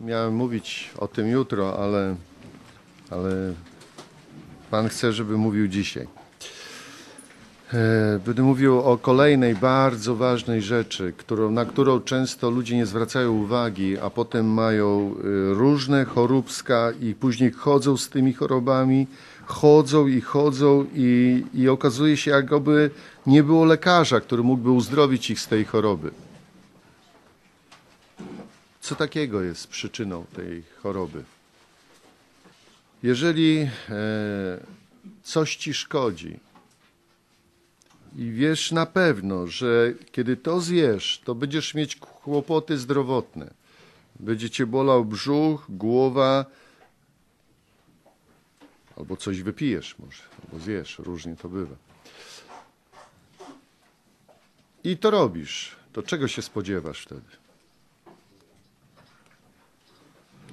Miałem mówić o tym jutro, ale, ale Pan chce, żeby mówił dzisiaj. E, będę mówił o kolejnej bardzo ważnej rzeczy, którą, na którą często ludzie nie zwracają uwagi, a potem mają e, różne choróbska i później chodzą z tymi chorobami, chodzą i chodzą i, i okazuje się, jakoby nie było lekarza, który mógłby uzdrowić ich z tej choroby. Co takiego jest przyczyną tej choroby? Jeżeli e, coś ci szkodzi i wiesz na pewno, że kiedy to zjesz, to będziesz mieć kłopoty zdrowotne. Będzie cię bolał brzuch, głowa, albo coś wypijesz może, albo zjesz, różnie to bywa. I to robisz, to czego się spodziewasz wtedy?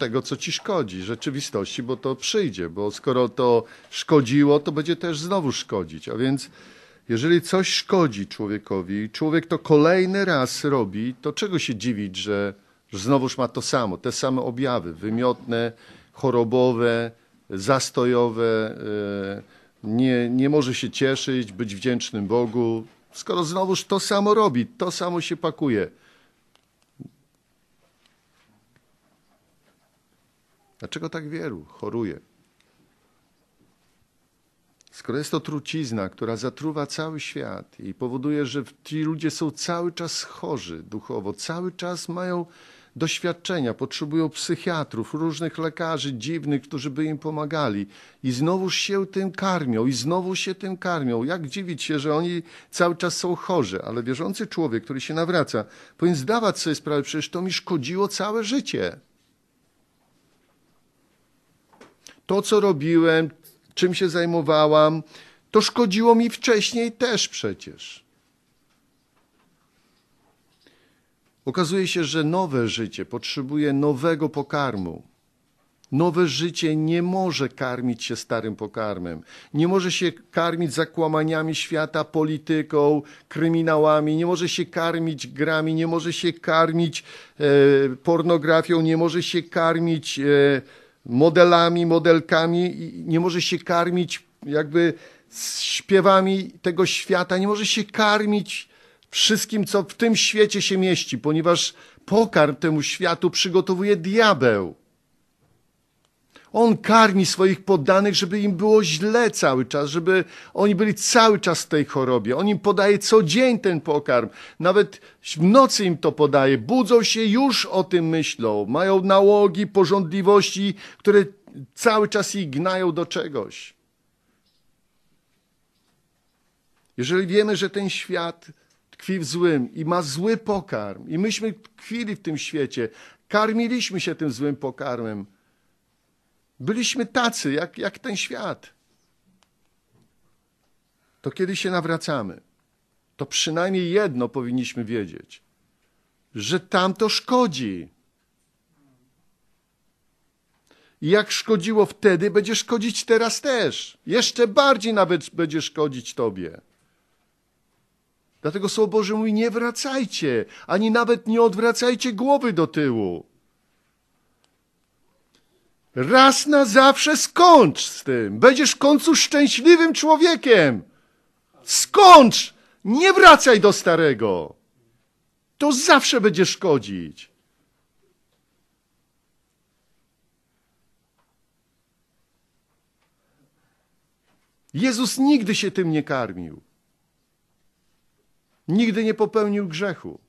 tego, co ci szkodzi, rzeczywistości, bo to przyjdzie, bo skoro to szkodziło, to będzie też znowu szkodzić. A więc jeżeli coś szkodzi człowiekowi, człowiek to kolejny raz robi, to czego się dziwić, że, znowuż ma to samo, te same objawy wymiotne, chorobowe, zastojowe, e, nie, nie może się cieszyć, być wdzięcznym Bogu, skoro znowuż to samo robi, to samo się pakuje. Dlaczego tak wielu choruje? Skoro jest to trucizna, która zatruwa cały świat i powoduje, że ci ludzie są cały czas chorzy duchowo, cały czas mają doświadczenia, potrzebują psychiatrów, różnych lekarzy dziwnych, którzy by im pomagali. I znowu się tym karmią, i znowu się tym karmią. Jak dziwić się, że oni cały czas są chorzy, ale wierzący człowiek, który się nawraca, powinien zdawać sobie sprawę, przecież to mi szkodziło całe życie. to, co robiłem, czym się zajmowałam, to szkodziło mi wcześniej też przecież. Okazuje się, że nowe życie potrzebuje nowego pokarmu. Nowe życie nie może karmić się starym pokarmem. Nie może się karmić zakłamaniami świata, polityką, kryminałami, nie może się karmić grami, nie może się karmić e, pornografią, nie może się karmić e, modelami, modelkami i nie może się karmić jakby śpiewami tego świata, nie może się karmić wszystkim, co w tym świecie się mieści, ponieważ pokarm temu światu przygotowuje diabeł. On karmi swoich poddanych, żeby im było źle cały czas, żeby oni byli cały czas w tej chorobie. On im podaje co dzień ten pokarm. Nawet w nocy im to podaje. Budzą się, już o tym myślą. Mają nałogi, porządliwości, które cały czas ich gnają do czegoś. Jeżeli wiemy, że ten świat tkwi w złym i ma zły pokarm, i myśmy tkwili w tym świecie, karmiliśmy się tym złym pokarmem, Byliśmy tacy, jak, jak ten świat. To kiedy się nawracamy, to przynajmniej jedno powinniśmy wiedzieć, że tam to szkodzi. I jak szkodziło wtedy, będzie szkodzić teraz też. Jeszcze bardziej nawet będzie szkodzić tobie. Dlatego Słowo Boże mówi, nie wracajcie, ani nawet nie odwracajcie głowy do tyłu. Raz na zawsze skończ z tym. Będziesz w końcu szczęśliwym człowiekiem. Skończ! Nie wracaj do starego. To zawsze będzie szkodzić. Jezus nigdy się tym nie karmił. Nigdy nie popełnił grzechu.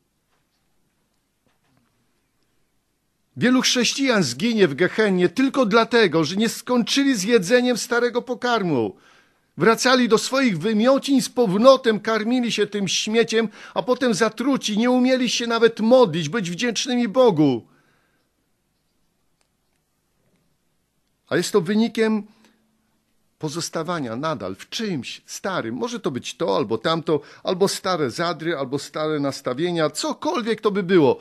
Wielu chrześcijan zginie w Gehennie tylko dlatego, że nie skończyli z jedzeniem starego pokarmu. Wracali do swoich wymiocin z powrotem, karmili się tym śmieciem, a potem zatruci, nie umieli się nawet modlić, być wdzięcznymi Bogu. A jest to wynikiem pozostawania nadal w czymś starym. Może to być to albo tamto, albo stare zadry, albo stare nastawienia, cokolwiek to by było.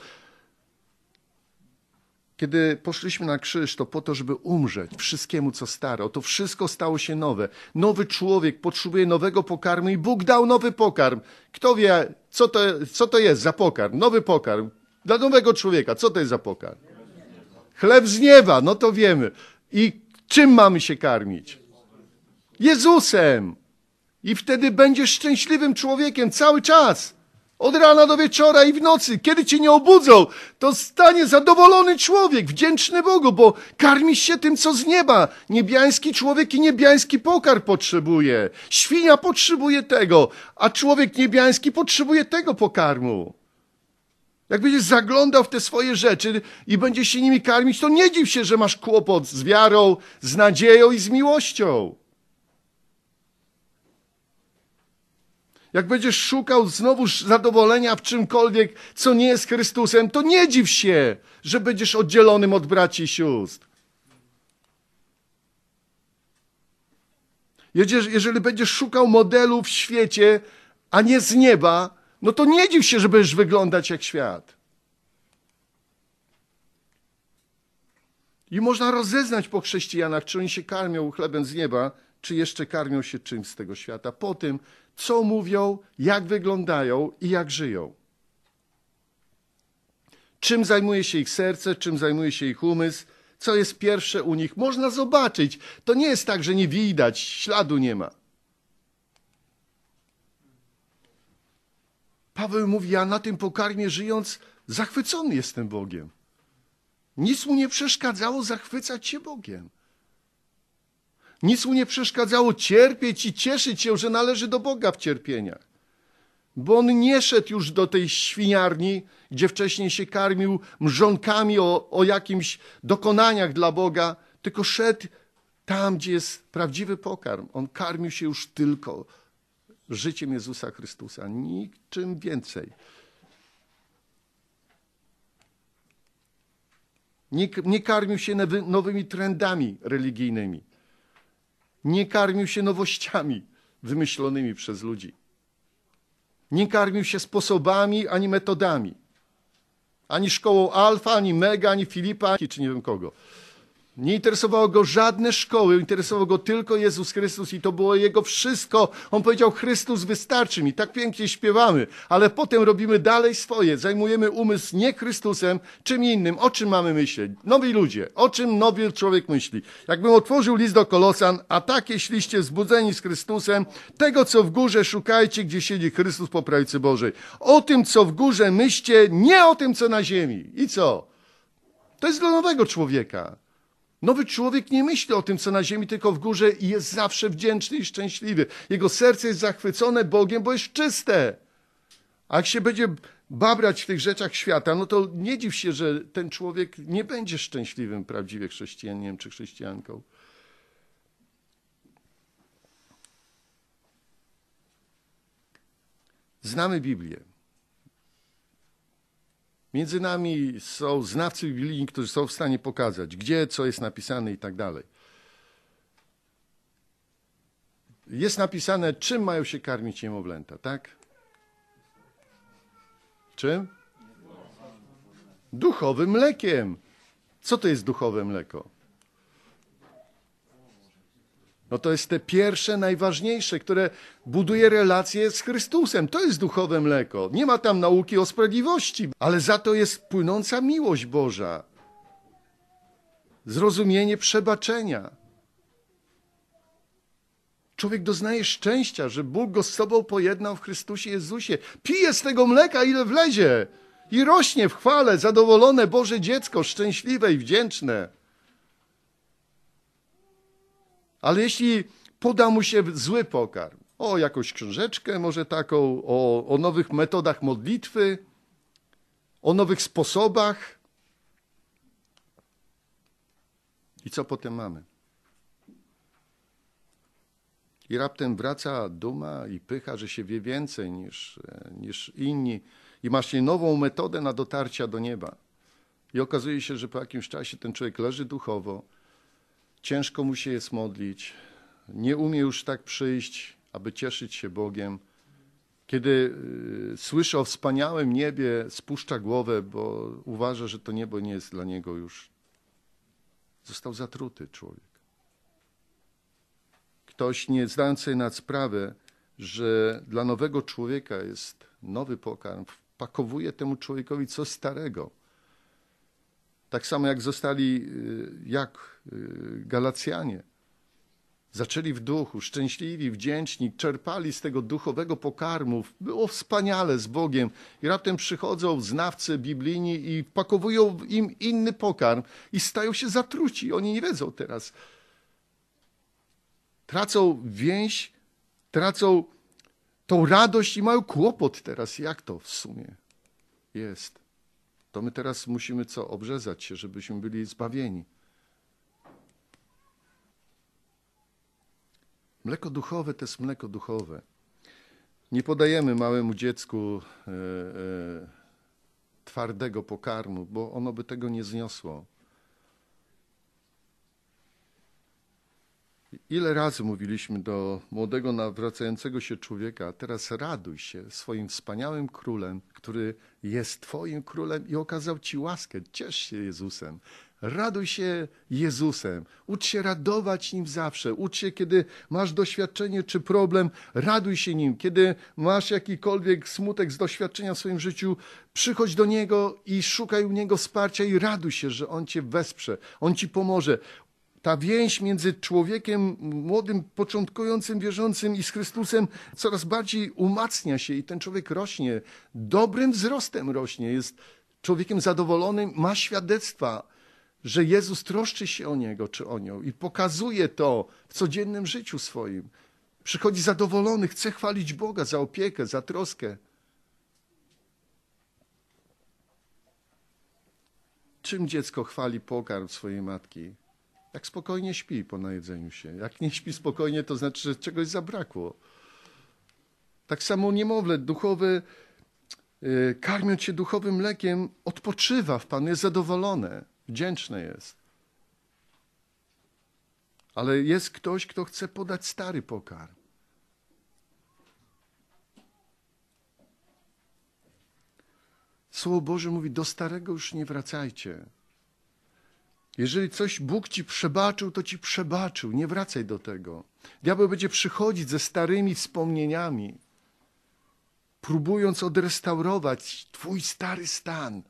Kiedy poszliśmy na krzyż, to po to, żeby umrzeć wszystkiemu, co stare. To wszystko stało się nowe. Nowy człowiek potrzebuje nowego pokarmu i Bóg dał nowy pokarm. Kto wie, co to, co to jest za pokarm? Nowy pokarm. Dla nowego człowieka, co to jest za pokarm? Chleb z nieba, no to wiemy. I czym mamy się karmić? Jezusem! I wtedy będziesz szczęśliwym człowiekiem cały czas. Od rana do wieczora i w nocy, kiedy cię nie obudzą, to stanie zadowolony człowiek, wdzięczny Bogu, bo karmisz się tym, co z nieba. Niebiański człowiek i niebiański pokarm potrzebuje. Świnia potrzebuje tego, a człowiek niebiański potrzebuje tego pokarmu. Jak będziesz zaglądał w te swoje rzeczy i będziesz się nimi karmić, to nie dziw się, że masz kłopot z wiarą, z nadzieją i z miłością. Jak będziesz szukał znowu zadowolenia w czymkolwiek, co nie jest Chrystusem, to nie dziw się, że będziesz oddzielonym od braci i sióstr. Jeżeli będziesz szukał modelu w świecie, a nie z nieba, no to nie dziw się, że będziesz wyglądać jak świat. I można rozeznać po chrześcijanach, czy oni się karmią chlebem z nieba, czy jeszcze karmią się czymś z tego świata. Po tym, co mówią, jak wyglądają i jak żyją. Czym zajmuje się ich serce, czym zajmuje się ich umysł, co jest pierwsze u nich, można zobaczyć. To nie jest tak, że nie widać, śladu nie ma. Paweł mówi: Ja na tym pokarmie żyjąc, zachwycony jestem Bogiem. Nic mu nie przeszkadzało zachwycać się Bogiem. Nic mu nie przeszkadzało cierpieć i cieszyć się, że należy do Boga w cierpieniach. Bo on nie szedł już do tej świniarni, gdzie wcześniej się karmił mrzonkami o, o jakimś dokonaniach dla Boga, tylko szedł tam, gdzie jest prawdziwy pokarm. On karmił się już tylko życiem Jezusa Chrystusa, niczym więcej. Nie, nie karmił się nowymi trendami religijnymi. Nie karmił się nowościami wymyślonymi przez ludzi. Nie karmił się sposobami ani metodami. Ani szkołą alfa, ani mega, ani Filipa, ani czy nie wiem kogo. Nie interesowało go żadne szkoły, interesował go tylko Jezus Chrystus i to było jego wszystko. On powiedział, Chrystus wystarczy mi, tak pięknie śpiewamy, ale potem robimy dalej swoje, zajmujemy umysł nie Chrystusem, czym innym. O czym mamy myśleć? Nowi ludzie, o czym nowy człowiek myśli? Jakbym otworzył list do Kolosan, a tak jeśliście zbudzeni z Chrystusem, tego co w górze szukajcie, gdzie siedzi Chrystus po prawicy Bożej. O tym co w górze myślcie, nie o tym co na ziemi. I co? To jest dla nowego człowieka. Nowy człowiek nie myśli o tym, co na ziemi, tylko w górze i jest zawsze wdzięczny i szczęśliwy. Jego serce jest zachwycone Bogiem, bo jest czyste. A jak się będzie babrać w tych rzeczach świata, no to nie dziw się, że ten człowiek nie będzie szczęśliwym prawdziwie chrześcijaninem czy chrześcijanką. Znamy Biblię. Między nami są znawcy biblijni, którzy są w stanie pokazać, gdzie, co jest napisane i tak dalej. Jest napisane, czym mają się karmić niemowlęta, tak? Czym? Duchowym mlekiem. Co to jest duchowe mleko? No to jest te pierwsze, najważniejsze, które buduje relacje z Chrystusem. To jest duchowe mleko. Nie ma tam nauki o sprawiedliwości, ale za to jest płynąca miłość Boża. Zrozumienie przebaczenia. Człowiek doznaje szczęścia, że Bóg go z sobą pojednał w Chrystusie Jezusie. Pije z tego mleka, ile wlezie. I rośnie w chwale, zadowolone Boże dziecko, szczęśliwe i wdzięczne. Ale jeśli poda mu się zły pokarm, o jakąś książeczkę, może taką, o, o nowych metodach modlitwy, o nowych sposobach. I co potem mamy? I raptem wraca duma i pycha, że się wie więcej niż, niż inni, i masz nową metodę na dotarcia do nieba. I okazuje się, że po jakimś czasie ten człowiek leży duchowo, Ciężko mu się jest modlić. Nie umie już tak przyjść, aby cieszyć się Bogiem. Kiedy y, słyszy o wspaniałym niebie, spuszcza głowę, bo uważa, że to niebo nie jest dla niego już. Został zatruty człowiek. Ktoś nie zdając sobie nad sprawę, że dla nowego człowieka jest nowy pokarm, wpakowuje temu człowiekowi coś starego. Tak samo jak zostali, y, jak y, Galacjanie. Zaczęli w duchu, szczęśliwi, wdzięczni, czerpali z tego duchowego pokarmu. Było wspaniale z Bogiem. I raptem przychodzą znawcy biblijni i pakowują im inny pokarm i stają się zatruci. Oni nie wiedzą teraz. Tracą więź, tracą tą radość i mają kłopot teraz. Jak to w sumie jest? to my teraz musimy co? Obrzezać się, żebyśmy byli zbawieni. Mleko duchowe to jest mleko duchowe. Nie podajemy małemu dziecku e, e, twardego pokarmu, bo ono by tego nie zniosło. Ile razy mówiliśmy do młodego, nawracającego się człowieka, teraz raduj się swoim wspaniałym królem, który jest Twoim królem i okazał Ci łaskę. Ciesz się Jezusem. Raduj się Jezusem. Ucz się radować nim zawsze. Ucz się, kiedy masz doświadczenie czy problem, raduj się nim. Kiedy masz jakikolwiek smutek z doświadczenia w swoim życiu, przychodź do niego i szukaj u niego wsparcia i raduj się, że on cię wesprze, on ci pomoże ta więź między człowiekiem młodym, początkującym, wierzącym i z Chrystusem coraz bardziej umacnia się i ten człowiek rośnie, dobrym wzrostem rośnie, jest człowiekiem zadowolonym, ma świadectwa, że Jezus troszczy się o niego czy o nią i pokazuje to w codziennym życiu swoim. Przychodzi zadowolony, chce chwalić Boga za opiekę, za troskę. Czym dziecko chwali pokarm swojej matki? Jak spokojnie śpi po najedzeniu się. Jak nie śpi spokojnie, to znaczy, że czegoś zabrakło. Tak samo niemowlę duchowy, y, karmiąc się duchowym mlekiem, odpoczywa w Panu, jest zadowolone, wdzięczne jest. Ale jest ktoś, kto chce podać stary pokarm. Słowo Boże mówi: Do starego już nie wracajcie. Jeżeli coś Bóg ci przebaczył, to ci przebaczył. Nie wracaj do tego. Diabeł będzie przychodzić ze starymi wspomnieniami, próbując odrestaurować twój stary stan.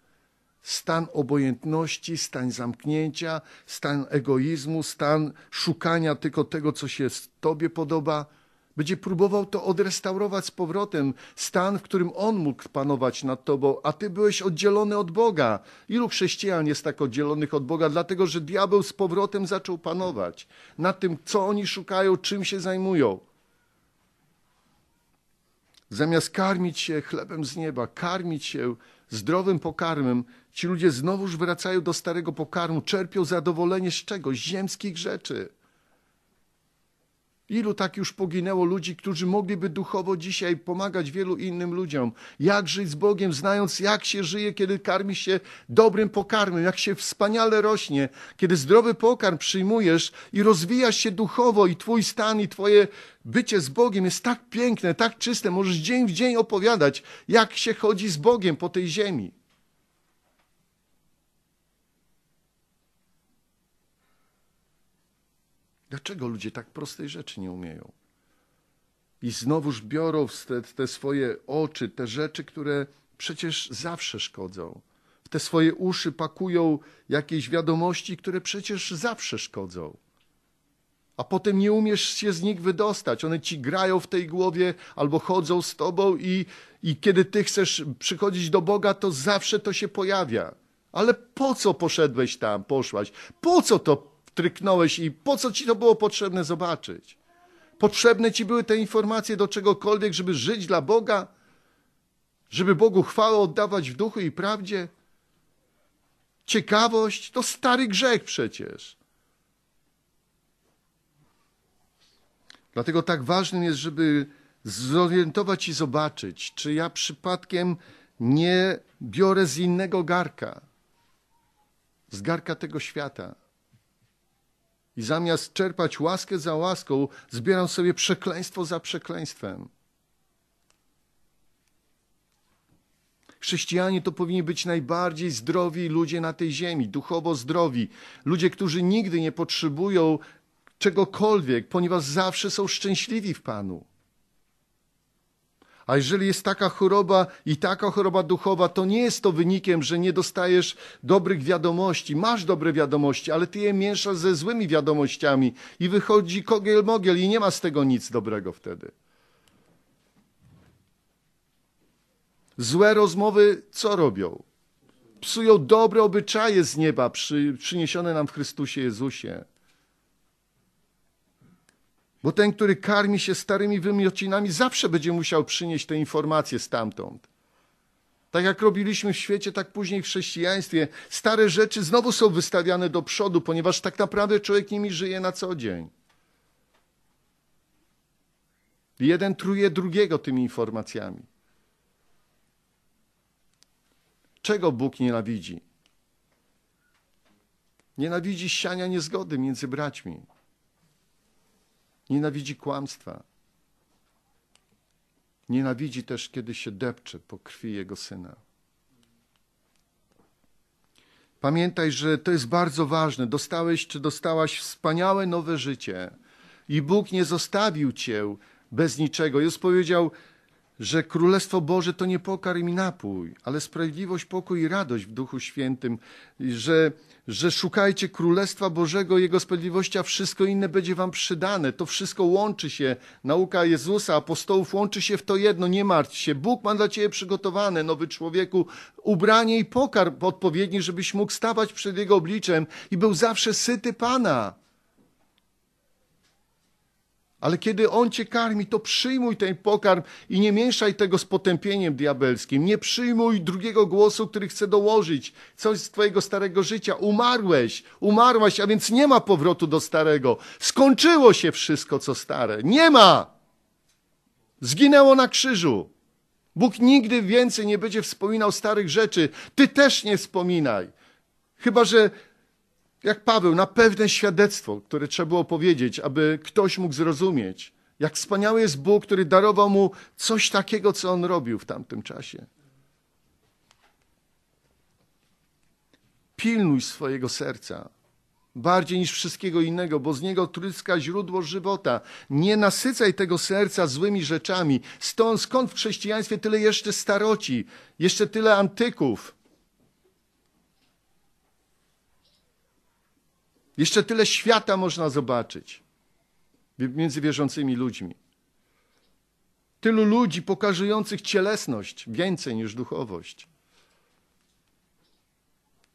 Stan obojętności, stan zamknięcia, stan egoizmu, stan szukania tylko tego, co się tobie podoba. Będzie próbował to odrestaurować z powrotem, stan, w którym on mógł panować nad tobą, a ty byłeś oddzielony od Boga. Ilu chrześcijan jest tak oddzielonych od Boga, dlatego że diabeł z powrotem zaczął panować nad tym, co oni szukają, czym się zajmują. Zamiast karmić się chlebem z nieba, karmić się zdrowym pokarmem, ci ludzie znowuż wracają do starego pokarmu, czerpią zadowolenie z czegoś, ziemskich rzeczy. Ilu tak już poginęło ludzi, którzy mogliby duchowo dzisiaj pomagać wielu innym ludziom? Jak żyć z Bogiem, znając jak się żyje, kiedy karmi się dobrym pokarmem, jak się wspaniale rośnie, kiedy zdrowy pokarm przyjmujesz i rozwijasz się duchowo i twój stan i twoje bycie z Bogiem jest tak piękne, tak czyste, możesz dzień w dzień opowiadać, jak się chodzi z Bogiem po tej ziemi. Dlaczego ludzie tak prostej rzeczy nie umieją? I znowuż biorą te, te swoje oczy, te rzeczy, które przecież zawsze szkodzą. W te swoje uszy pakują jakieś wiadomości, które przecież zawsze szkodzą. A potem nie umiesz się z nich wydostać. One ci grają w tej głowie albo chodzą z tobą, i, i kiedy ty chcesz przychodzić do Boga, to zawsze to się pojawia. Ale po co poszedłeś tam, poszłaś? Po co to tryknąłeś i po co ci to było potrzebne zobaczyć? Potrzebne ci były te informacje do czegokolwiek, żeby żyć dla Boga, żeby Bogu chwałę oddawać w duchu i prawdzie? Ciekawość to stary grzech przecież. Dlatego tak ważnym jest, żeby zorientować i zobaczyć, czy ja przypadkiem nie biorę z innego garka, z garka tego świata. I zamiast czerpać łaskę za łaską, zbieram sobie przekleństwo za przekleństwem. Chrześcijanie to powinni być najbardziej zdrowi ludzie na tej ziemi, duchowo zdrowi. Ludzie, którzy nigdy nie potrzebują czegokolwiek, ponieważ zawsze są szczęśliwi w Panu. A jeżeli jest taka choroba i taka choroba duchowa, to nie jest to wynikiem, że nie dostajesz dobrych wiadomości. Masz dobre wiadomości, ale ty je mieszasz ze złymi wiadomościami i wychodzi kogiel mogiel i nie ma z tego nic dobrego wtedy. Złe rozmowy co robią? Psują dobre obyczaje z nieba przy, przyniesione nam w Chrystusie Jezusie. Bo ten, który karmi się starymi wymiocinami, zawsze będzie musiał przynieść te informacje stamtąd. Tak jak robiliśmy w świecie, tak później w chrześcijaństwie. Stare rzeczy znowu są wystawiane do przodu, ponieważ tak naprawdę człowiek nimi żyje na co dzień. Jeden truje drugiego tymi informacjami. Czego Bóg nienawidzi? Nienawidzi siania niezgody między braćmi. Nienawidzi kłamstwa. Nienawidzi też, kiedy się depcze po krwi jego syna. Pamiętaj, że to jest bardzo ważne. Dostałeś czy dostałaś wspaniałe nowe życie i Bóg nie zostawił cię bez niczego. Już powiedział, że Królestwo Boże to nie pokarm i napój, ale sprawiedliwość, pokój i radość w Duchu Świętym, że, że szukajcie Królestwa Bożego, Jego sprawiedliwości, a wszystko inne będzie wam przydane. To wszystko łączy się, nauka Jezusa, apostołów łączy się w to jedno, nie martw się. Bóg ma dla ciebie przygotowane, nowy człowieku, ubranie i pokarm odpowiedni, żebyś mógł stawać przed Jego obliczem i był zawsze syty Pana. Ale kiedy On cię karmi, to przyjmuj ten pokarm i nie mieszaj tego z potępieniem diabelskim. Nie przyjmuj drugiego głosu, który chce dołożyć coś z twojego starego życia. Umarłeś, umarłaś, a więc nie ma powrotu do starego. Skończyło się wszystko, co stare. Nie ma! Zginęło na krzyżu. Bóg nigdy więcej nie będzie wspominał starych rzeczy. Ty też nie wspominaj. Chyba, że jak Paweł, na pewne świadectwo, które trzeba było powiedzieć, aby ktoś mógł zrozumieć, jak wspaniały jest Bóg, który darował mu coś takiego, co on robił w tamtym czasie. Pilnuj swojego serca bardziej niż wszystkiego innego, bo z niego tryska źródło żywota. Nie nasycaj tego serca złymi rzeczami. Stąd skąd w chrześcijaństwie tyle jeszcze staroci, jeszcze tyle antyków? Jeszcze tyle świata można zobaczyć między wierzącymi ludźmi. Tylu ludzi pokazujących cielesność więcej niż duchowość.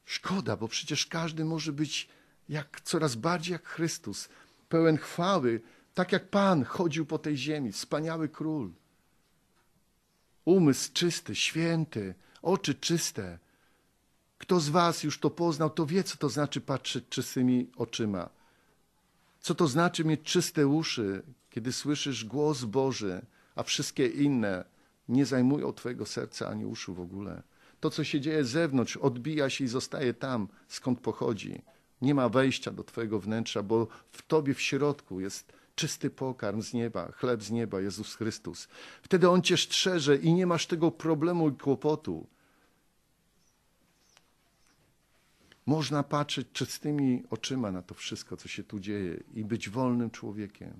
Szkoda, bo przecież każdy może być jak coraz bardziej jak Chrystus, pełen chwały, tak jak Pan chodził po tej ziemi, wspaniały król. Umysł czysty, święty, oczy czyste, kto z Was już to poznał, to wie, co to znaczy patrzeć czystymi oczyma. Co to znaczy mieć czyste uszy, kiedy słyszysz głos Boży, a wszystkie inne nie zajmują Twojego serca ani uszu w ogóle. To, co się dzieje z zewnątrz, odbija się i zostaje tam, skąd pochodzi. Nie ma wejścia do Twojego wnętrza, bo w Tobie w środku jest czysty pokarm z nieba, chleb z nieba, Jezus Chrystus. Wtedy On Cię strzeże i nie masz tego problemu i kłopotu. Można patrzeć czystymi oczyma na to wszystko, co się tu dzieje i być wolnym człowiekiem.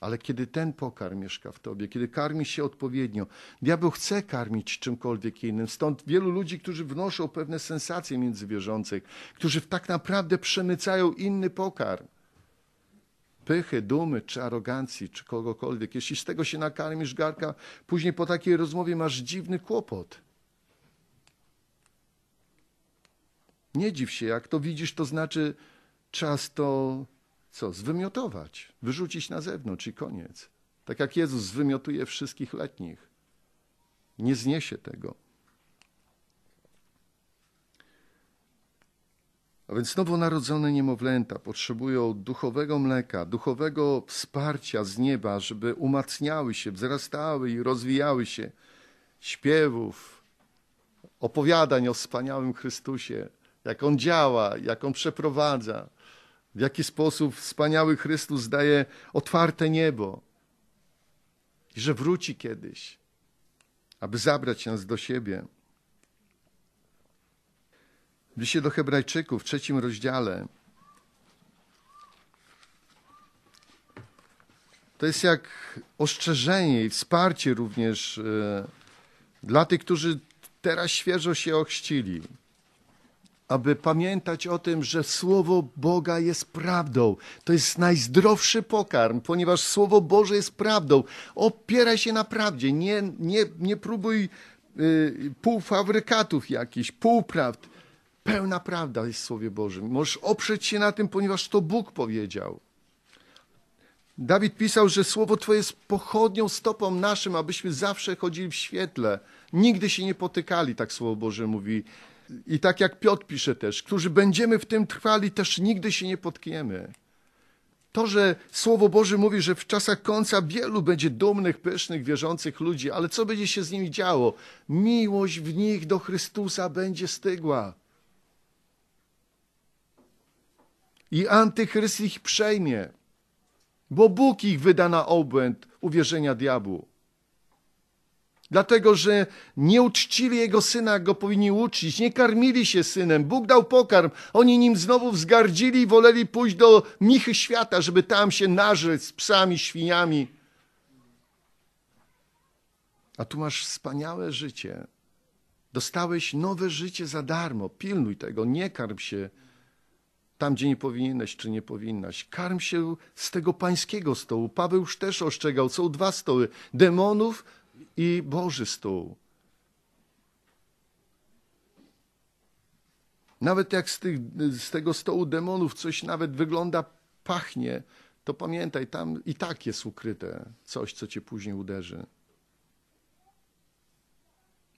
Ale kiedy ten pokarm mieszka w tobie, kiedy karmi się odpowiednio, diabeł chce karmić czymkolwiek innym. Stąd wielu ludzi, którzy wnoszą pewne sensacje między wierzących, którzy tak naprawdę przemycają inny pokarm. Pychy, dumy, czy arogancji, czy kogokolwiek. Jeśli z tego się nakarmisz garka, później po takiej rozmowie masz dziwny kłopot. Nie dziw się, jak to widzisz, to znaczy czas to co? Zwymiotować, wyrzucić na zewnątrz i koniec. Tak jak Jezus zwymiotuje wszystkich letnich. Nie zniesie tego. A więc nowonarodzone niemowlęta potrzebują duchowego mleka, duchowego wsparcia z nieba, żeby umacniały się, wzrastały i rozwijały się. Śpiewów, opowiadań o wspaniałym Chrystusie, jak On działa, jak On przeprowadza, w jaki sposób wspaniały Chrystus daje otwarte niebo i że wróci kiedyś, aby zabrać nas do siebie. W liście do Hebrajczyków w trzecim rozdziale to jest jak ostrzeżenie i wsparcie również e, dla tych, którzy teraz świeżo się ochrzcili aby pamiętać o tym, że Słowo Boga jest prawdą. To jest najzdrowszy pokarm, ponieważ Słowo Boże jest prawdą. Opieraj się na prawdzie, nie, nie, nie próbuj y, półfabrykatów jakichś, półprawd. Pełna prawda jest w Słowie Bożym. Możesz oprzeć się na tym, ponieważ to Bóg powiedział. Dawid pisał, że Słowo Twoje jest pochodnią, stopą naszym, abyśmy zawsze chodzili w świetle. Nigdy się nie potykali, tak Słowo Boże mówi i tak jak Piotr pisze też, którzy będziemy w tym trwali, też nigdy się nie potkniemy. To, że Słowo Boże mówi, że w czasach końca wielu będzie dumnych, pysznych, wierzących ludzi, ale co będzie się z nimi działo? Miłość w nich do Chrystusa będzie stygła. I antychryst ich przejmie, bo Bóg ich wyda na obłęd uwierzenia diabłu dlatego że nie uczcili jego syna, jak go powinni uczyć, nie karmili się synem. Bóg dał pokarm, oni nim znowu wzgardzili i woleli pójść do michy świata, żeby tam się narzec z psami, świniami. A tu masz wspaniałe życie. Dostałeś nowe życie za darmo. Pilnuj tego, nie karm się tam, gdzie nie powinieneś czy nie powinnaś. Karm się z tego pańskiego stołu. Paweł już też ostrzegał, są dwa stoły, demonów i Boży stół. Nawet jak z, tych, z tego stołu demonów coś nawet wygląda, pachnie, to pamiętaj, tam i tak jest ukryte coś, co cię później uderzy.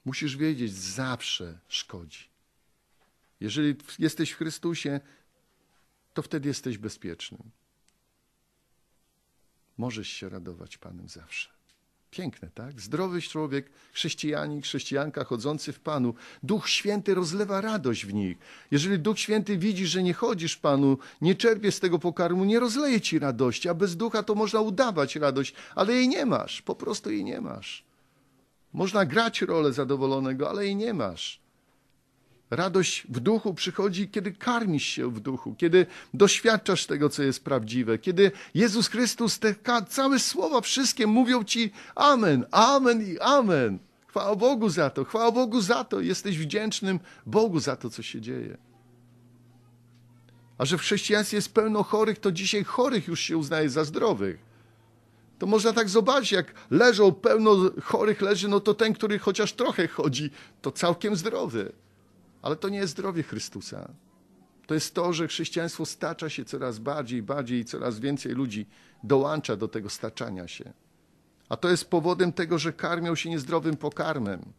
Musisz wiedzieć, zawsze szkodzi. Jeżeli jesteś w Chrystusie, to wtedy jesteś bezpiecznym. Możesz się radować Panem zawsze. Piękne, tak? Zdrowy człowiek, chrześcijanin, chrześcijanka chodzący w Panu. Duch Święty rozlewa radość w nich. Jeżeli Duch Święty widzi, że nie chodzisz Panu, nie czerpiesz z tego pokarmu, nie rozleje ci radości, a bez ducha to można udawać radość, ale jej nie masz, po prostu jej nie masz. Można grać rolę zadowolonego, ale jej nie masz. Radość w duchu przychodzi, kiedy karmisz się w duchu, kiedy doświadczasz tego, co jest prawdziwe, kiedy Jezus Chrystus, te całe słowa wszystkie mówią ci Amen, Amen i Amen. Chwała Bogu za to, chwała Bogu za to. Jesteś wdzięcznym Bogu za to, co się dzieje. A że w chrześcijaństwie jest pełno chorych, to dzisiaj chorych już się uznaje za zdrowych. To można tak zobaczyć, jak leżą, pełno chorych leży, no to ten, który chociaż trochę chodzi, to całkiem zdrowy. Ale to nie jest zdrowie Chrystusa. To jest to, że chrześcijaństwo stacza się coraz bardziej, bardziej i coraz więcej ludzi dołącza do tego staczania się. A to jest powodem tego, że karmią się niezdrowym pokarmem.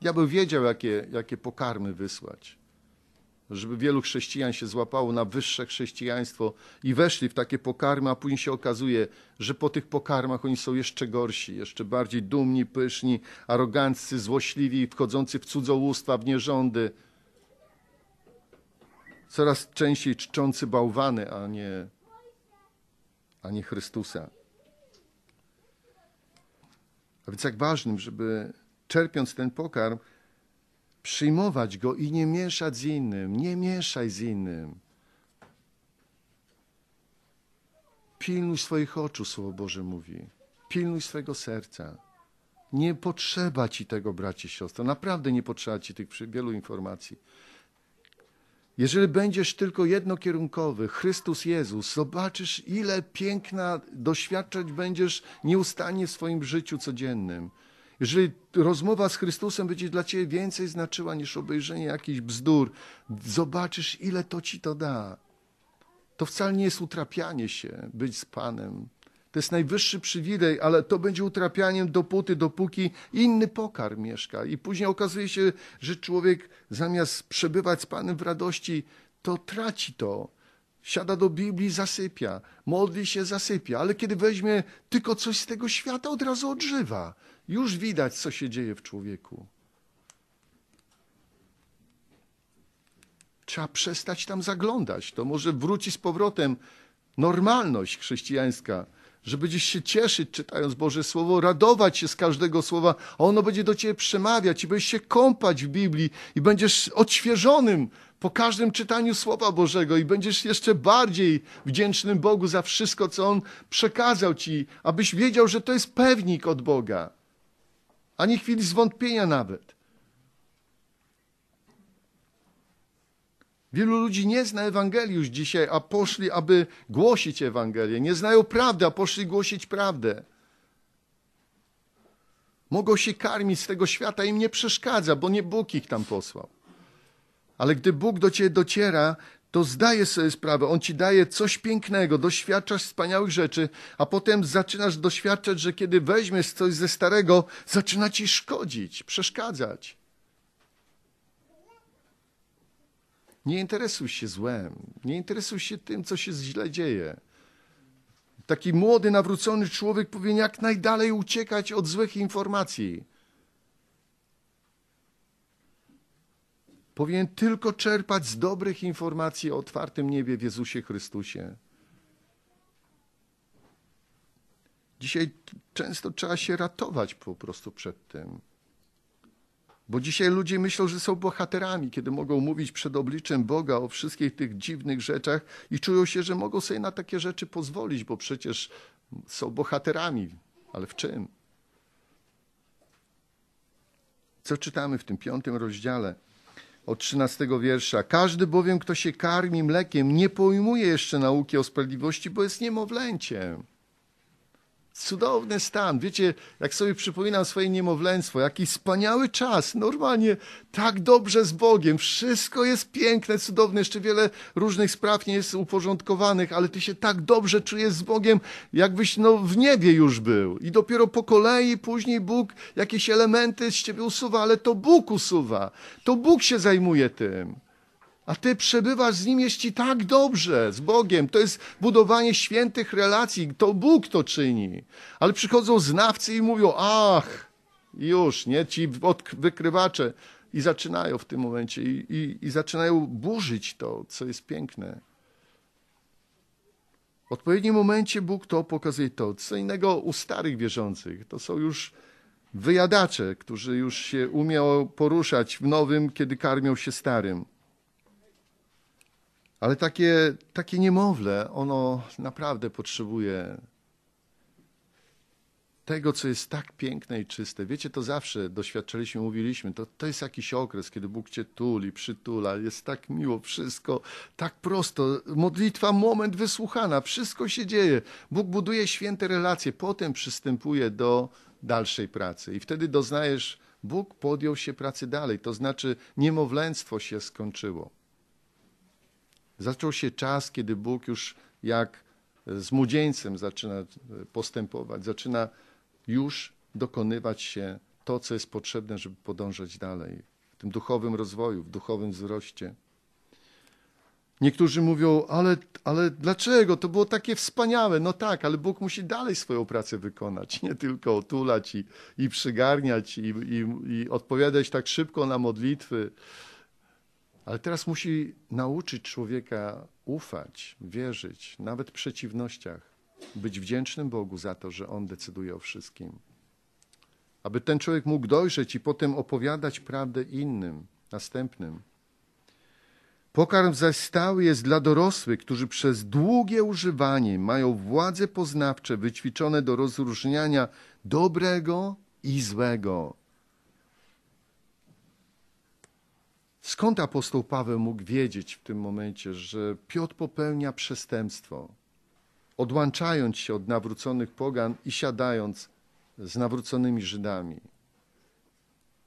Ja bym wiedział, jakie, jakie pokarmy wysłać żeby wielu chrześcijan się złapało na wyższe chrześcijaństwo i weszli w takie pokarmy, a później się okazuje, że po tych pokarmach oni są jeszcze gorsi, jeszcze bardziej dumni, pyszni, aroganccy, złośliwi, wchodzący w cudzołóstwa, w nierządy. Coraz częściej czczący bałwany, a nie, a nie Chrystusa. A więc jak ważnym, żeby czerpiąc ten pokarm, przyjmować go i nie mieszać z innym. Nie mieszaj z innym. Pilnuj swoich oczu, Słowo Boże mówi. Pilnuj swego serca. Nie potrzeba ci tego, bracie, siostro. Naprawdę nie potrzeba ci tych wielu informacji. Jeżeli będziesz tylko jednokierunkowy, Chrystus Jezus, zobaczysz, ile piękna doświadczać będziesz nieustannie w swoim życiu codziennym. Jeżeli rozmowa z Chrystusem będzie dla ciebie więcej znaczyła niż obejrzenie jakichś bzdur, zobaczysz, ile to ci to da. To wcale nie jest utrapianie się być z Panem. To jest najwyższy przywilej, ale to będzie utrapianiem dopóty, dopóki inny pokarm mieszka. I później okazuje się, że człowiek zamiast przebywać z Panem w radości, to traci to. Siada do Biblii, zasypia, modli się, zasypia, ale kiedy weźmie tylko coś z tego świata, od razu odżywa. Już widać, co się dzieje w człowieku. Trzeba przestać tam zaglądać. To może wróci z powrotem normalność chrześcijańska, że będziesz się cieszyć czytając Boże Słowo, radować się z każdego słowa, a ono będzie do ciebie przemawiać i będziesz się kąpać w Biblii i będziesz odświeżonym po każdym czytaniu Słowa Bożego i będziesz jeszcze bardziej wdzięcznym Bogu za wszystko, co On przekazał ci, abyś wiedział, że to jest pewnik od Boga ani chwili zwątpienia nawet. Wielu ludzi nie zna Ewangelii już dzisiaj, a poszli, aby głosić Ewangelię. Nie znają prawdy, a poszli głosić prawdę. Mogą się karmić z tego świata, im nie przeszkadza, bo nie Bóg ich tam posłał. Ale gdy Bóg do ciebie dociera, to zdaję sobie sprawę, on ci daje coś pięknego, doświadczasz wspaniałych rzeczy, a potem zaczynasz doświadczać, że kiedy weźmiesz coś ze starego, zaczyna ci szkodzić, przeszkadzać. Nie interesuj się złem, nie interesuj się tym, co się źle dzieje. Taki młody, nawrócony człowiek powinien jak najdalej uciekać od złych informacji. powinien tylko czerpać z dobrych informacji o otwartym niebie w Jezusie Chrystusie. Dzisiaj często trzeba się ratować po prostu przed tym. Bo dzisiaj ludzie myślą, że są bohaterami, kiedy mogą mówić przed obliczem Boga o wszystkich tych dziwnych rzeczach i czują się, że mogą sobie na takie rzeczy pozwolić, bo przecież są bohaterami. Ale w czym? Co czytamy w tym piątym rozdziale? od 13 wiersza. Każdy bowiem, kto się karmi mlekiem, nie pojmuje jeszcze nauki o sprawiedliwości, bo jest niemowlęciem cudowny stan. Wiecie, jak sobie przypominam swoje niemowlęctwo, jaki wspaniały czas, normalnie tak dobrze z Bogiem, wszystko jest piękne, cudowne, jeszcze wiele różnych spraw nie jest uporządkowanych, ale ty się tak dobrze czujesz z Bogiem, jakbyś no, w niebie już był. I dopiero po kolei później Bóg jakieś elementy z ciebie usuwa, ale to Bóg usuwa, to Bóg się zajmuje tym a ty przebywasz z nim, jeszcze tak dobrze, z Bogiem. To jest budowanie świętych relacji, to Bóg to czyni. Ale przychodzą znawcy i mówią, ach, już, nie, ci wykrywacze. I zaczynają w tym momencie, i, i, i zaczynają burzyć to, co jest piękne. W odpowiednim momencie Bóg to pokazuje to. Co innego u starych wierzących, to są już wyjadacze, którzy już się umieją poruszać w nowym, kiedy karmią się starym. Ale takie, takie niemowlę, ono naprawdę potrzebuje tego, co jest tak piękne i czyste. Wiecie, to zawsze doświadczyliśmy, mówiliśmy, to, to jest jakiś okres, kiedy Bóg cię tuli, przytula, jest tak miło, wszystko tak prosto. Modlitwa, moment wysłuchana, wszystko się dzieje. Bóg buduje święte relacje, potem przystępuje do dalszej pracy i wtedy doznajesz, Bóg podjął się pracy dalej, to znaczy niemowlęctwo się skończyło. Zaczął się czas, kiedy Bóg już jak e, z młodzieńcem zaczyna e, postępować, zaczyna już dokonywać się to, co jest potrzebne, żeby podążać dalej w tym duchowym rozwoju, w duchowym wzroście. Niektórzy mówią, ale, ale dlaczego? To było takie wspaniałe. No tak, ale Bóg musi dalej swoją pracę wykonać, nie tylko otulać i, i przygarniać i, i, i odpowiadać tak szybko na modlitwy ale teraz musi nauczyć człowieka ufać, wierzyć, nawet w przeciwnościach, być wdzięcznym Bogu za to, że On decyduje o wszystkim. Aby ten człowiek mógł dojrzeć i potem opowiadać prawdę innym, następnym. Pokarm zaś stały jest dla dorosłych, którzy przez długie używanie mają władze poznawcze wyćwiczone do rozróżniania dobrego i złego. Skąd apostoł Paweł mógł wiedzieć w tym momencie, że Piotr popełnia przestępstwo, odłączając się od nawróconych pogan i siadając z nawróconymi Żydami?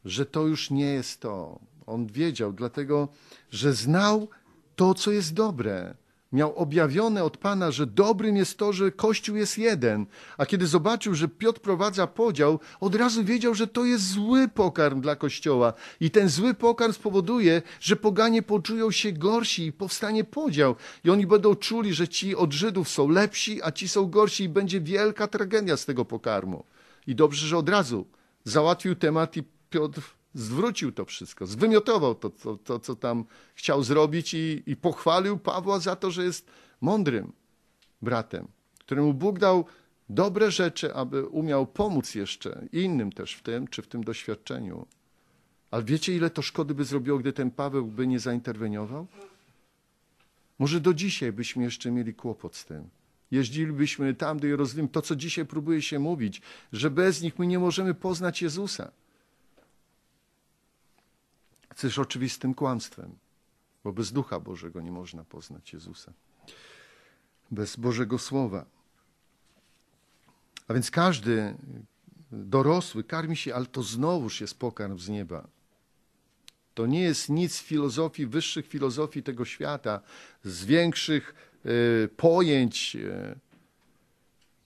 Że to już nie jest to. On wiedział, dlatego że znał to, co jest dobre miał objawione od Pana, że dobrym jest to, że Kościół jest jeden, a kiedy zobaczył, że Piotr prowadza podział, od razu wiedział, że to jest zły pokarm dla Kościoła i ten zły pokarm spowoduje, że poganie poczują się gorsi i powstanie podział i oni będą czuli, że ci od Żydów są lepsi, a ci są gorsi i będzie wielka tragedia z tego pokarmu. I dobrze, że od razu załatwił temat i Piotr zwrócił to wszystko, zwymiotował to, to, to co tam chciał zrobić i, i pochwalił Pawła za to, że jest mądrym bratem, któremu Bóg dał dobre rzeczy, aby umiał pomóc jeszcze innym też w tym, czy w tym doświadczeniu. Ale wiecie, ile to szkody by zrobiło, gdy ten Paweł by nie zainterweniował? Może do dzisiaj byśmy jeszcze mieli kłopot z tym. Jeździlibyśmy tam do rozumiem To, co dzisiaj próbuje się mówić, że bez nich my nie możemy poznać Jezusa. Chcesz oczywistym kłamstwem, bo bez Ducha Bożego nie można poznać Jezusa. Bez Bożego Słowa. A więc każdy dorosły karmi się, ale to znowuż jest pokarm z nieba. To nie jest nic z filozofii, wyższych filozofii tego świata, z większych y, pojęć. E.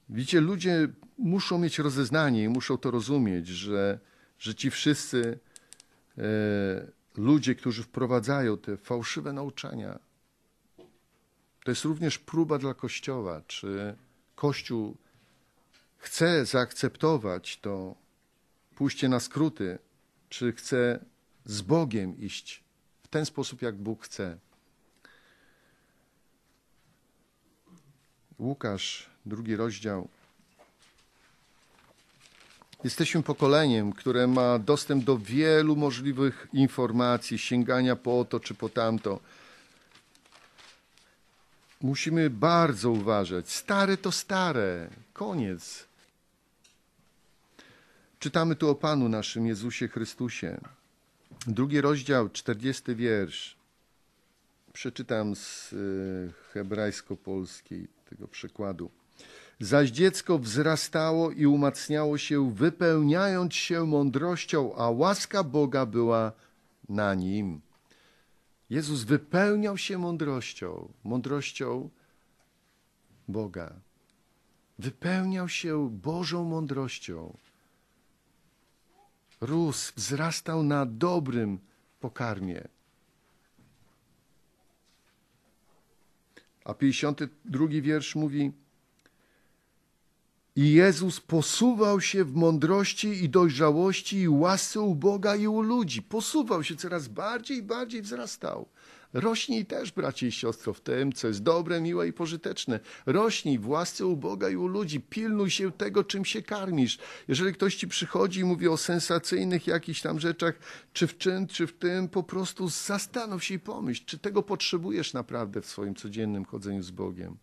Widzicie, ludzie muszą mieć rozeznanie i muszą to rozumieć, że, że ci wszyscy E, ludzie, którzy wprowadzają te fałszywe nauczania. To jest również próba dla Kościoła, czy Kościół chce zaakceptować to pójście na skróty, czy chce z Bogiem iść w ten sposób, jak Bóg chce. Łukasz, drugi rozdział, Jesteśmy pokoleniem, które ma dostęp do wielu możliwych informacji, sięgania po to czy po tamto. Musimy bardzo uważać. Stare to stare. Koniec. Czytamy tu o Panu naszym Jezusie Chrystusie. Drugi rozdział, czterdziesty wiersz. Przeczytam z y, hebrajsko-polskiej tego przekładu zaś dziecko wzrastało i umacniało się, wypełniając się mądrością, a łaska Boga była na nim. Jezus wypełniał się mądrością, mądrością Boga. Wypełniał się Bożą mądrością. Rósł, wzrastał na dobrym pokarmie. A 52 wiersz mówi, i Jezus posuwał się w mądrości i dojrzałości i łasce u Boga i u ludzi. Posuwał się coraz bardziej i bardziej wzrastał. Rośnij też, bracie i siostro, w tym, co jest dobre, miłe i pożyteczne. Rośnij w łasce u Boga i u ludzi. Pilnuj się tego, czym się karmisz. Jeżeli ktoś ci przychodzi i mówi o sensacyjnych jakichś tam rzeczach, czy w czym, czy w tym, po prostu zastanów się i pomyśl, czy tego potrzebujesz naprawdę w swoim codziennym chodzeniu z Bogiem.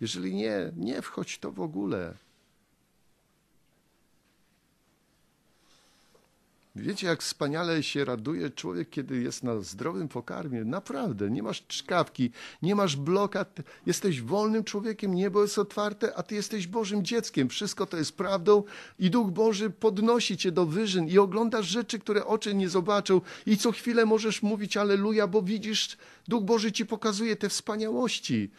Jeżeli nie, nie wchodź to w ogóle. Wiecie, jak wspaniale się raduje człowiek, kiedy jest na zdrowym pokarmie. Naprawdę, nie masz czkawki, nie masz blokad, jesteś wolnym człowiekiem, niebo jest otwarte, a ty jesteś Bożym dzieckiem. Wszystko to jest prawdą i Duch Boży podnosi cię do wyżyn i oglądasz rzeczy, które oczy nie zobaczą i co chwilę możesz mówić aleluja, bo widzisz, Duch Boży ci pokazuje te wspaniałości.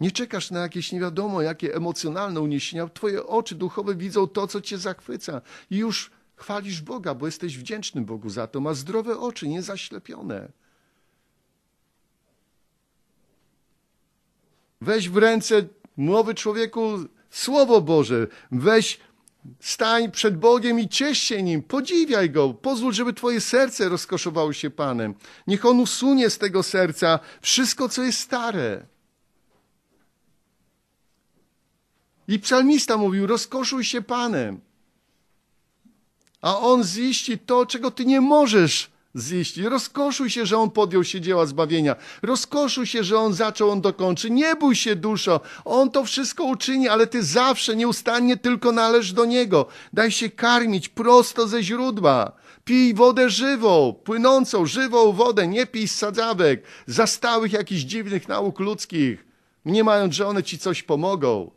Nie czekasz na jakieś nie wiadomo jakie emocjonalne uniesienia. Twoje oczy duchowe widzą to, co cię zachwyca i już Chwalisz Boga, bo jesteś wdzięczny Bogu za to. masz zdrowe oczy, nie zaślepione. Weź w ręce, młody człowieku, Słowo Boże. Weź, stań przed Bogiem i ciesz się Nim. Podziwiaj Go. Pozwól, żeby Twoje serce rozkoszowało się Panem. Niech On usunie z tego serca wszystko, co jest stare. I psalmista mówił, rozkoszuj się Panem a On ziści to, czego ty nie możesz ziścić. Rozkoszuj się, że On podjął się dzieła zbawienia. Rozkoszuj się, że On zaczął, On dokończy. Nie bój się, duszo. On to wszystko uczyni, ale ty zawsze, nieustannie tylko należ do Niego. Daj się karmić prosto ze źródła. Pij wodę żywą, płynącą, żywą wodę. Nie pij z sadzawek, zastałych jakichś dziwnych nauk ludzkich, mniemając, że one ci coś pomogą.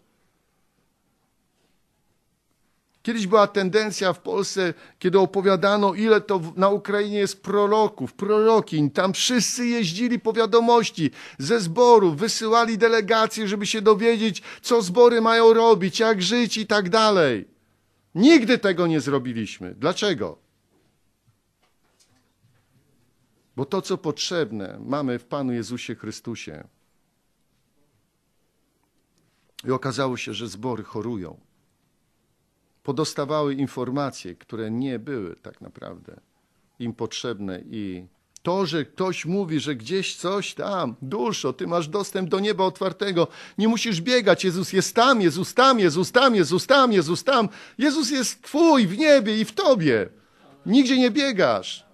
Kiedyś była tendencja w Polsce, kiedy opowiadano, ile to na Ukrainie jest proroków, prorokiń. Tam wszyscy jeździli po wiadomości ze zboru, wysyłali delegacje, żeby się dowiedzieć, co zbory mają robić, jak żyć i tak dalej. Nigdy tego nie zrobiliśmy. Dlaczego? Bo to, co potrzebne, mamy w Panu Jezusie Chrystusie. I okazało się, że zbory chorują podostawały informacje, które nie były tak naprawdę im potrzebne i to, że ktoś mówi, że gdzieś coś tam, duszo, ty masz dostęp do nieba otwartego, nie musisz biegać, Jezus jest tam, Jezus tam, Jezus tam, Jezus tam, Jezus tam, Jezus jest twój w niebie i w tobie. Nigdzie nie biegasz.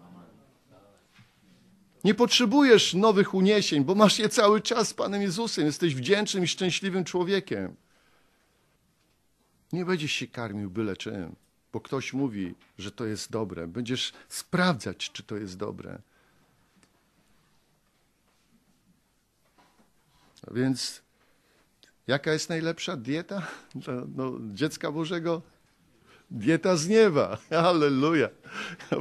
Nie potrzebujesz nowych uniesień, bo masz je cały czas z Panem Jezusem. Jesteś wdzięcznym i szczęśliwym człowiekiem. Nie będziesz się karmił byle czym, bo ktoś mówi, że to jest dobre. Będziesz sprawdzać, czy to jest dobre. A więc jaka jest najlepsza dieta dla no, dziecka Bożego? Dieta z nieba. Halleluja.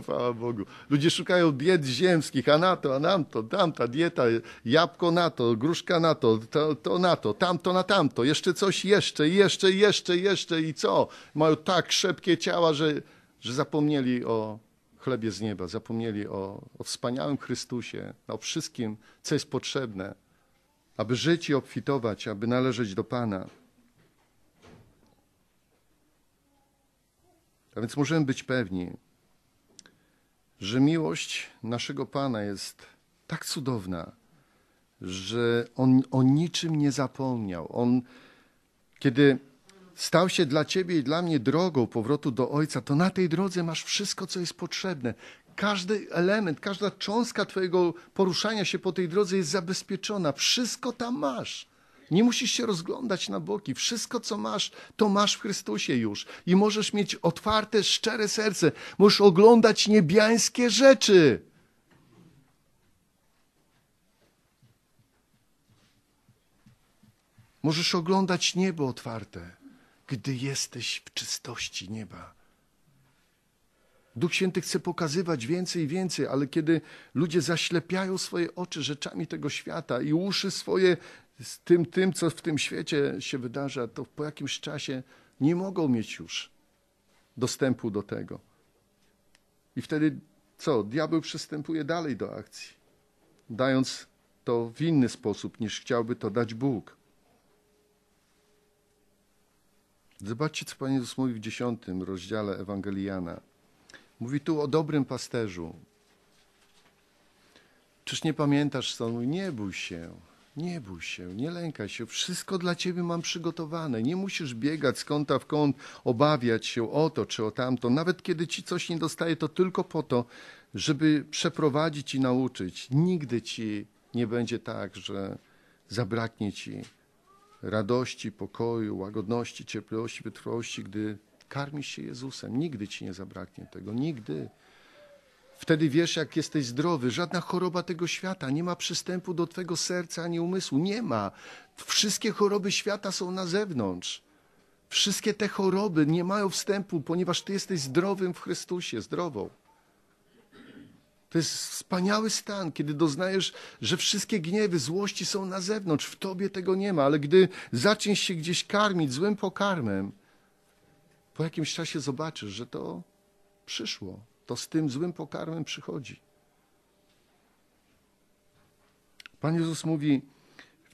Chwała Bogu. Ludzie szukają diet ziemskich, a na to, a nam to, tamta dieta, jabłko na to, gruszka na to, to, to na to, tamto na tamto, jeszcze coś jeszcze, jeszcze, jeszcze, jeszcze i co? Mają tak szybkie ciała, że, że zapomnieli o chlebie z nieba, zapomnieli o, o wspaniałym Chrystusie, o wszystkim, co jest potrzebne, aby żyć i obfitować, aby należeć do Pana. A więc możemy być pewni, że miłość naszego Pana jest tak cudowna, że On o niczym nie zapomniał. On, kiedy stał się dla Ciebie i dla mnie drogą powrotu do Ojca, to na tej drodze masz wszystko, co jest potrzebne. Każdy element, każda cząstka Twojego poruszania się po tej drodze jest zabezpieczona. Wszystko tam masz. Nie musisz się rozglądać na boki. Wszystko, co masz, to masz w Chrystusie już. I możesz mieć otwarte, szczere serce. Możesz oglądać niebiańskie rzeczy. Możesz oglądać niebo otwarte, gdy jesteś w czystości nieba. Duch Święty chce pokazywać więcej i więcej, ale kiedy ludzie zaślepiają swoje oczy rzeczami tego świata i uszy swoje z tym, tym, co w tym świecie się wydarza, to po jakimś czasie nie mogą mieć już dostępu do tego. I wtedy co? Diabeł przystępuje dalej do akcji, dając to w inny sposób, niż chciałby to dać Bóg. Zobaczcie, co Pan Jezus mówi w dziesiątym rozdziale Ewangelii Jana. Mówi tu o dobrym pasterzu. Czyż nie pamiętasz, co on mówi? Nie bój się, nie bój się, nie lękaj się, wszystko dla ciebie mam przygotowane. Nie musisz biegać z kąta w kąt, obawiać się o to czy o tamto. Nawet kiedy ci coś nie dostaje, to tylko po to, żeby przeprowadzić i nauczyć. Nigdy ci nie będzie tak, że zabraknie ci radości, pokoju, łagodności, ciepłości, wytrwałości, gdy karmisz się Jezusem. Nigdy ci nie zabraknie tego, nigdy. Wtedy wiesz, jak jesteś zdrowy. Żadna choroba tego świata nie ma przystępu do twojego serca ani umysłu. Nie ma. Wszystkie choroby świata są na zewnątrz. Wszystkie te choroby nie mają wstępu, ponieważ ty jesteś zdrowym w Chrystusie, zdrową. To jest wspaniały stan, kiedy doznajesz, że wszystkie gniewy, złości są na zewnątrz, w tobie tego nie ma, ale gdy zaczniesz się gdzieś karmić złym pokarmem, po jakimś czasie zobaczysz, że to przyszło to z tym złym pokarmem przychodzi. Pan Jezus mówi: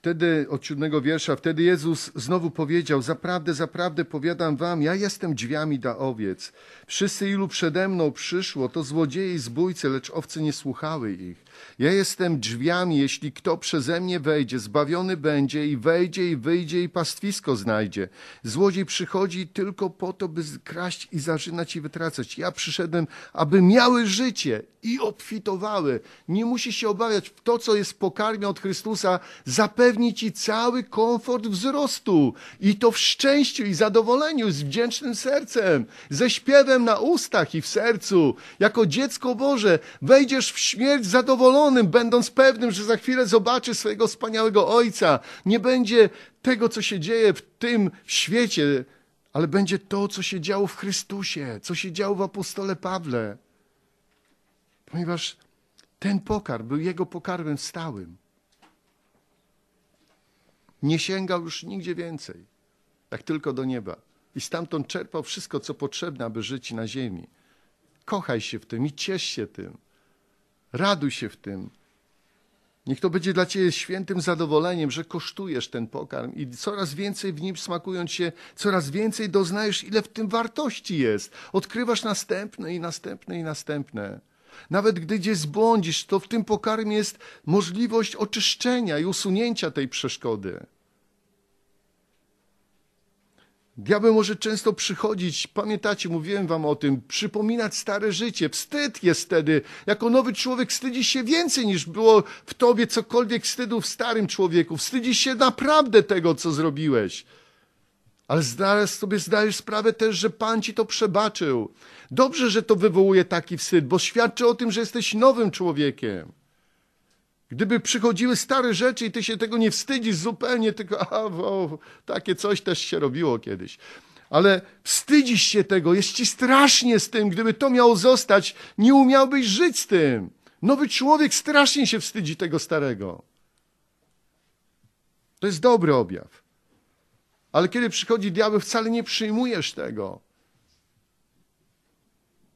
Wtedy od siódmego wiersza, wtedy Jezus znowu powiedział: Zaprawdę, zaprawdę powiadam wam, ja jestem drzwiami dla owiec. Wszyscy, ilu przede mną przyszło, to złodzieje i zbójcy, lecz owce nie słuchały ich. Ja jestem drzwiami, jeśli kto przeze mnie wejdzie, zbawiony będzie i wejdzie i wyjdzie i pastwisko znajdzie. Złodziej przychodzi tylko po to, by kraść i zarzynać i wytracać. Ja przyszedłem, aby miały życie i obfitowały. Nie musi się obawiać, w to co jest pokarmia od Chrystusa zapewne zapewni ci cały komfort wzrostu i to w szczęściu i zadowoleniu, z wdzięcznym sercem, ze śpiewem na ustach i w sercu. Jako dziecko Boże wejdziesz w śmierć zadowolonym, będąc pewnym, że za chwilę zobaczysz swojego wspaniałego Ojca. Nie będzie tego, co się dzieje w tym świecie, ale będzie to, co się działo w Chrystusie, co się działo w apostole Pawle. Ponieważ ten pokarm był jego pokarmem stałym. Nie sięgał już nigdzie więcej, jak tylko do nieba. I stamtąd czerpał wszystko, co potrzebne, aby żyć na ziemi. Kochaj się w tym i ciesz się tym. Raduj się w tym. Niech to będzie dla Ciebie świętym zadowoleniem, że kosztujesz ten pokarm i coraz więcej w nim smakując się, coraz więcej doznajesz, ile w tym wartości jest. Odkrywasz następne i następne i następne. Nawet gdy gdzieś zbłądzisz, to w tym pokarmie jest możliwość oczyszczenia i usunięcia tej przeszkody. Diabeł może często przychodzić, pamiętacie, mówiłem wam o tym, przypominać stare życie. Wstyd jest wtedy. Jako nowy człowiek wstydzi się więcej niż było w tobie cokolwiek wstydu w starym człowieku. Wstydzi się naprawdę tego, co zrobiłeś ale zdajesz sobie zdajesz sprawę też, że Pan ci to przebaczył. Dobrze, że to wywołuje taki wstyd, bo świadczy o tym, że jesteś nowym człowiekiem. Gdyby przychodziły stare rzeczy i ty się tego nie wstydzisz zupełnie, tylko a, takie coś też się robiło kiedyś. Ale wstydzisz się tego, jest ci strasznie z tym. Gdyby to miało zostać, nie umiałbyś żyć z tym. Nowy człowiek strasznie się wstydzi tego starego. To jest dobry objaw. Ale kiedy przychodzi diabeł, wcale nie przyjmujesz tego.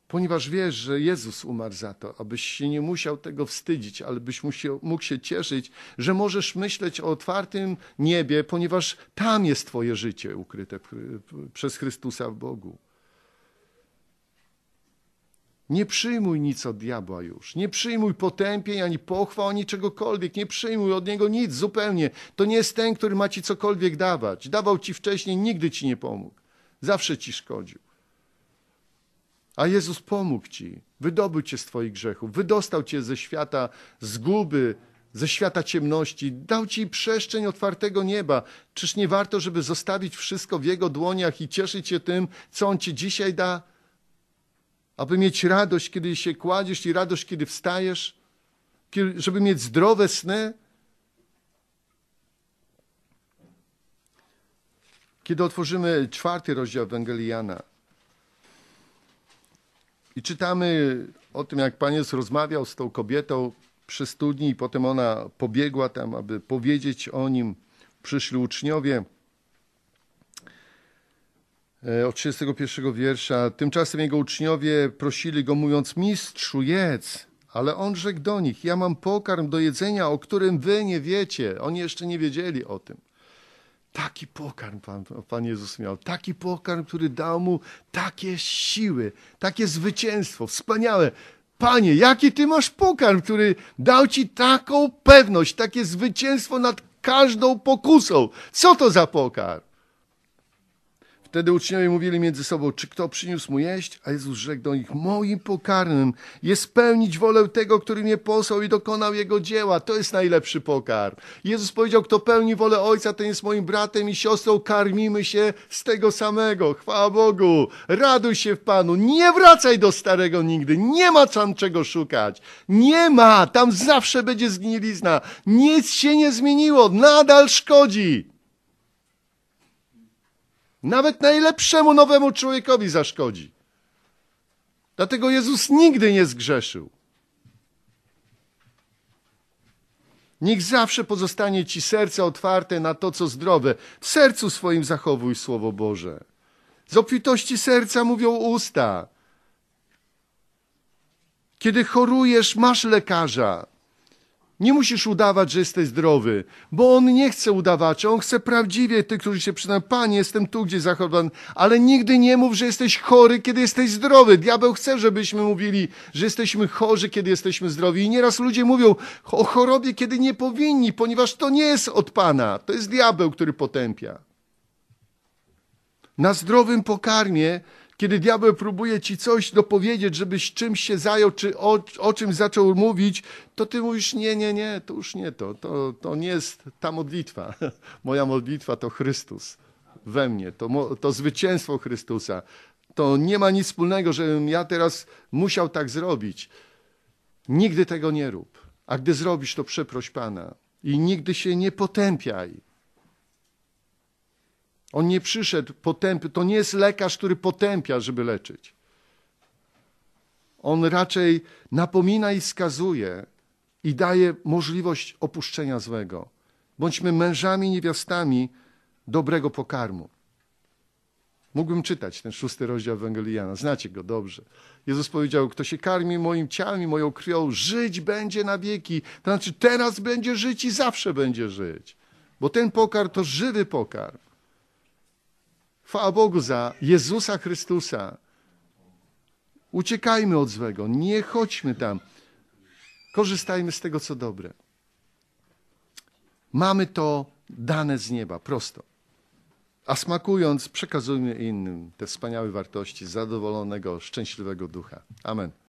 Ponieważ wiesz, że Jezus umarł za to, abyś się nie musiał tego wstydzić, ale byś mógł się cieszyć, że możesz myśleć o otwartym niebie, ponieważ tam jest Twoje życie ukryte przez Chrystusa w Bogu. Nie przyjmuj nic od diabła już. Nie przyjmuj potępień ani pochwał, ani czegokolwiek. Nie przyjmuj od niego nic zupełnie. To nie jest ten, który ma ci cokolwiek dawać. Dawał ci wcześniej, nigdy ci nie pomógł. Zawsze ci szkodził. A Jezus pomógł ci, wydobył cię z twoich grzechów, wydostał cię ze świata zguby, ze świata ciemności, dał ci przestrzeń otwartego nieba. Czyż nie warto, żeby zostawić wszystko w Jego dłoniach i cieszyć się tym, co On ci dzisiaj da? aby mieć radość, kiedy się kładziesz i radość, kiedy wstajesz, żeby mieć zdrowe sny. Kiedy otworzymy czwarty rozdział Ewangelii Jana i czytamy o tym, jak Pan Jezus rozmawiał z tą kobietą przy studni i potem ona pobiegła tam, aby powiedzieć o nim. Przyszli uczniowie – E, od 31 wiersza. Tymczasem jego uczniowie prosili go, mówiąc: Mistrzu, jedz. Ale on rzekł do nich: Ja mam pokarm do jedzenia, o którym wy nie wiecie. Oni jeszcze nie wiedzieli o tym. Taki pokarm Pan, Pan Jezus miał, taki pokarm, który dał mu takie siły, takie zwycięstwo, wspaniałe. Panie, jaki ty masz pokarm, który dał ci taką pewność, takie zwycięstwo nad każdą pokusą? Co to za pokarm? Wtedy uczniowie mówili między sobą, czy kto przyniósł mu jeść? A Jezus rzekł do nich, moim pokarmem jest spełnić wolę tego, który mnie posłał i dokonał jego dzieła. To jest najlepszy pokarm. Jezus powiedział, kto pełni wolę Ojca, ten jest moim bratem i siostrą. Karmimy się z tego samego. Chwała Bogu. Raduj się w Panu. Nie wracaj do starego nigdy. Nie ma tam czego szukać. Nie ma. Tam zawsze będzie zgnilizna. Nic się nie zmieniło. Nadal szkodzi. Nawet najlepszemu nowemu człowiekowi zaszkodzi. Dlatego Jezus nigdy nie zgrzeszył. Niech zawsze pozostanie ci serce otwarte na to, co zdrowe. W sercu swoim zachowuj Słowo Boże. Z obfitości serca mówią usta. Kiedy chorujesz, masz lekarza. Nie musisz udawać, że jesteś zdrowy, bo on nie chce udawaczy, on chce prawdziwie tych, którzy się przyznają, Panie, jestem tu gdzieś zachowany, ale nigdy nie mów, że jesteś chory, kiedy jesteś zdrowy. Diabeł chce, żebyśmy mówili, że jesteśmy chorzy, kiedy jesteśmy zdrowi. I nieraz ludzie mówią o chorobie, kiedy nie powinni, ponieważ to nie jest od Pana, to jest diabeł, który potępia. Na zdrowym pokarmie kiedy diabeł próbuje ci coś dopowiedzieć, żebyś czymś się zajął, czy o, o czymś zaczął mówić, to ty mówisz, nie, nie, nie, to już nie to, to, to nie jest ta modlitwa. Moja modlitwa to Chrystus we mnie, to, to zwycięstwo Chrystusa. To nie ma nic wspólnego, żebym ja teraz musiał tak zrobić. Nigdy tego nie rób. A gdy zrobisz, to przeproś Pana. I nigdy się nie potępiaj. On nie przyszedł potępy. To nie jest lekarz, który potępia, żeby leczyć. On raczej napomina i wskazuje i daje możliwość opuszczenia złego. Bądźmy mężami, niewiastami dobrego pokarmu. Mógłbym czytać ten szósty rozdział Ewangelii Jana. Znacie go dobrze. Jezus powiedział, kto się karmi moim ciałem moją krwią, żyć będzie na wieki. To znaczy teraz będzie żyć i zawsze będzie żyć. Bo ten pokarm to żywy pokarm. Chwała Bogu za Jezusa Chrystusa. Uciekajmy od złego, nie chodźmy tam. Korzystajmy z tego, co dobre. Mamy to dane z nieba, prosto. A smakując, przekazujmy innym te wspaniałe wartości zadowolonego, szczęśliwego ducha. Amen.